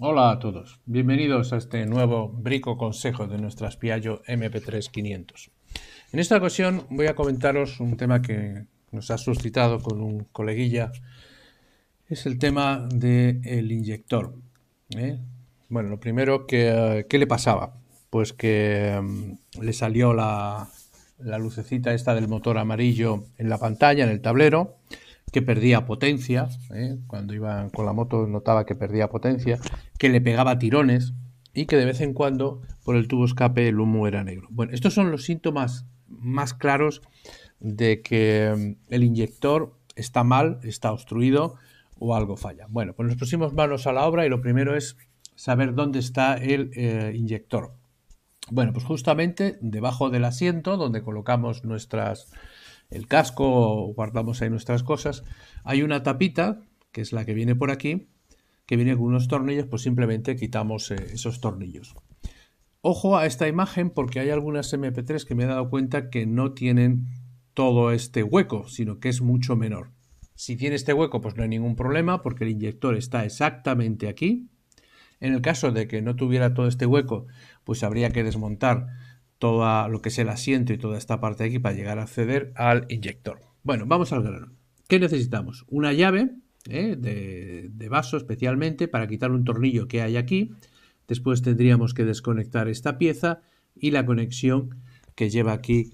Hola a todos, bienvenidos a este nuevo brico consejo de nuestra Piaggio mp 3500 En esta ocasión voy a comentaros un tema que nos ha suscitado con un coleguilla, es el tema del inyector. ¿eh? Bueno, lo primero, que, ¿qué le pasaba? Pues que mm, le salió la, la lucecita esta del motor amarillo en la pantalla, en el tablero, que perdía potencia, ¿eh? cuando iba con la moto notaba que perdía potencia que le pegaba tirones y que de vez en cuando por el tubo escape el humo era negro. Bueno, estos son los síntomas más claros de que mm, el inyector está mal, está obstruido o algo falla. Bueno, pues nos pusimos manos a la obra y lo primero es saber dónde está el eh, inyector. Bueno, pues justamente debajo del asiento donde colocamos nuestras el casco o guardamos ahí nuestras cosas, hay una tapita que es la que viene por aquí que viene con unos tornillos, pues simplemente quitamos eh, esos tornillos. Ojo a esta imagen porque hay algunas MP3 que me he dado cuenta que no tienen todo este hueco, sino que es mucho menor. Si tiene este hueco, pues no hay ningún problema porque el inyector está exactamente aquí. En el caso de que no tuviera todo este hueco, pues habría que desmontar todo lo que es el asiento y toda esta parte de aquí para llegar a acceder al inyector. Bueno, vamos al grano. ¿Qué necesitamos? Una llave ¿eh? de, vaso especialmente para quitar un tornillo que hay aquí. Después tendríamos que desconectar esta pieza y la conexión que lleva aquí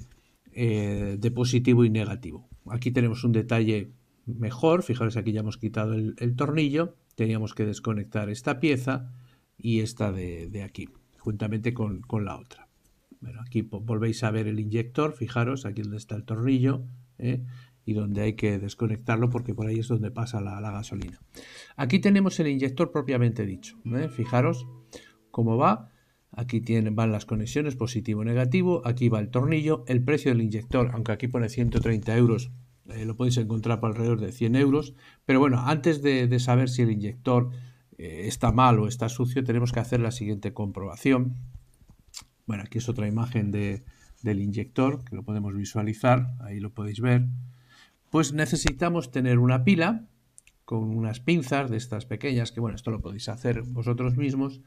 eh, de positivo y negativo. Aquí tenemos un detalle mejor, fijaros aquí ya hemos quitado el, tornillo, teníamos que desconectar esta pieza y esta de, aquí, juntamente con, la otra. Bueno, aquí volvéis a ver el inyector, fijaros aquí donde está el tornillo, ¿eh? y donde hay que desconectarlo porque por ahí es donde pasa la, gasolina. Aquí tenemos el inyector propiamente dicho. ¿eh? Fijaros cómo va. Aquí van las conexiones positivo-negativo. Aquí va el tornillo. El precio del inyector, aunque aquí pone 130 euros, eh, lo podéis encontrar por alrededor de 100 euros. Pero bueno, antes de, saber si el inyector eh, está mal o está sucio, tenemos que hacer la siguiente comprobación. Bueno, aquí es otra imagen del inyector que lo podemos visualizar. Ahí lo podéis ver pues necesitamos tener una pila con unas pinzas de estas pequeñas, que bueno, esto lo podéis hacer vosotros mismos,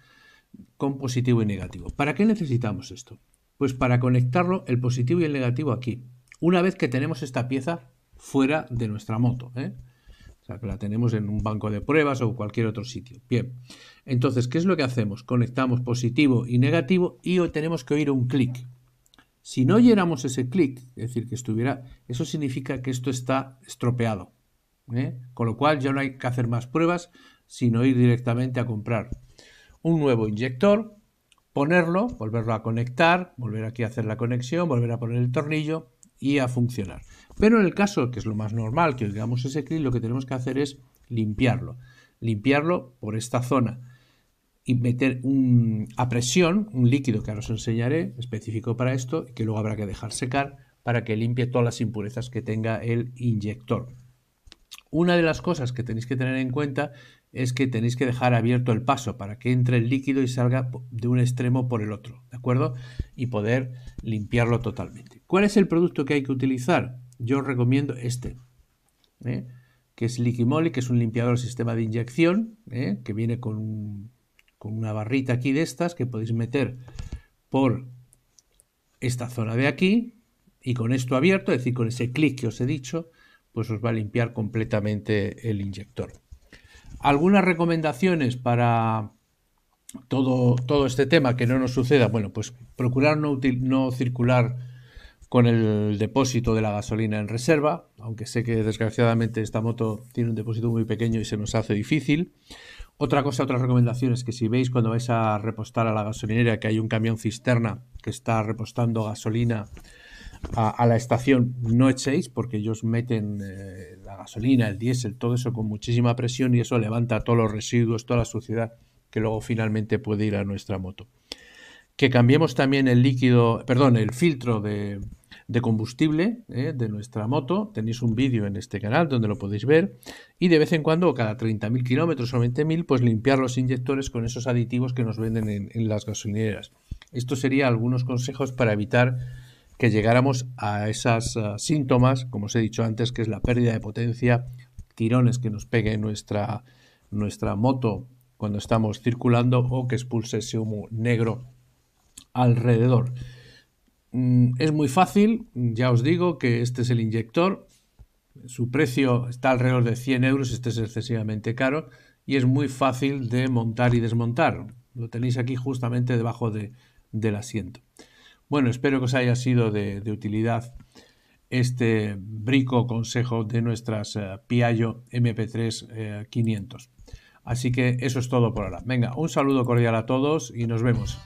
con positivo y negativo. ¿Para qué necesitamos esto? Pues para conectarlo el positivo y el negativo aquí, una vez que tenemos esta pieza fuera de nuestra moto. ¿eh? O sea, que la tenemos en un banco de pruebas o cualquier otro sitio. Bien, entonces, ¿qué es lo que hacemos? Conectamos positivo y negativo y hoy tenemos que oír un clic. Si no oyéramos mm. ese clic, es decir, que estuviera, eso significa que esto está estropeado. ¿eh? Con lo cual ya no hay que hacer más pruebas, sino ir directamente a comprar un nuevo inyector, ponerlo, volverlo a conectar, volver aquí a hacer la conexión, volver a poner el tornillo y a funcionar. Pero en el caso, que es lo más normal, que oigamos ese clic, lo que tenemos que hacer es limpiarlo. Limpiarlo por esta zona y meter un, a presión un líquido que ahora os enseñaré, específico para esto, que luego habrá que dejar secar para que limpie todas las impurezas que tenga el inyector. Una de las cosas que tenéis que tener en cuenta es que tenéis que dejar abierto el paso para que entre el líquido y salga de un extremo por el otro, ¿de acuerdo? Y poder limpiarlo totalmente. ¿Cuál es el producto que hay que utilizar? Yo os recomiendo este, ¿eh? que es Liquimoli, que es un limpiador del sistema de inyección, ¿eh? que viene con un con una barrita aquí de estas que podéis meter por esta zona de aquí y con esto abierto, es decir, con ese clic que os he dicho, pues os va a limpiar completamente el inyector. Algunas recomendaciones para todo, todo este tema que no nos suceda, bueno, pues procurar no, no circular con el depósito de la gasolina en reserva, aunque sé que desgraciadamente esta moto tiene un depósito muy pequeño y se nos hace difícil. Otra cosa, recomendación es que si veis cuando vais a repostar a la gasolinera que hay un camión cisterna que está repostando gasolina a, la estación, no echéis porque ellos meten eh, la gasolina, el diésel, todo eso con muchísima presión y eso levanta todos los residuos, toda la suciedad que luego finalmente puede ir a nuestra moto. Que cambiemos también el líquido, perdón, el filtro de, de combustible ¿eh? de nuestra moto. Tenéis un vídeo en este canal donde lo podéis ver. Y de vez en cuando, cada 30.000 kilómetros o 20.000, pues limpiar los inyectores con esos aditivos que nos venden en, las gasolineras. Esto sería algunos consejos para evitar que llegáramos a esos ah, síntomas, como os he dicho antes, que es la pérdida de potencia, tirones que nos pegue nuestra, nuestra moto cuando estamos circulando o que expulse ese humo negro alrededor. Mm, es muy fácil, ya os digo que este es el inyector, su precio está alrededor de 100 euros, este es excesivamente caro y es muy fácil de montar y desmontar. Lo tenéis aquí justamente debajo de, del asiento. Bueno, espero que os haya sido de, utilidad este brico consejo de nuestras eh, Piaggio MP3 500. Eh, Así que eso es todo por ahora. Venga, un saludo cordial a todos y nos vemos.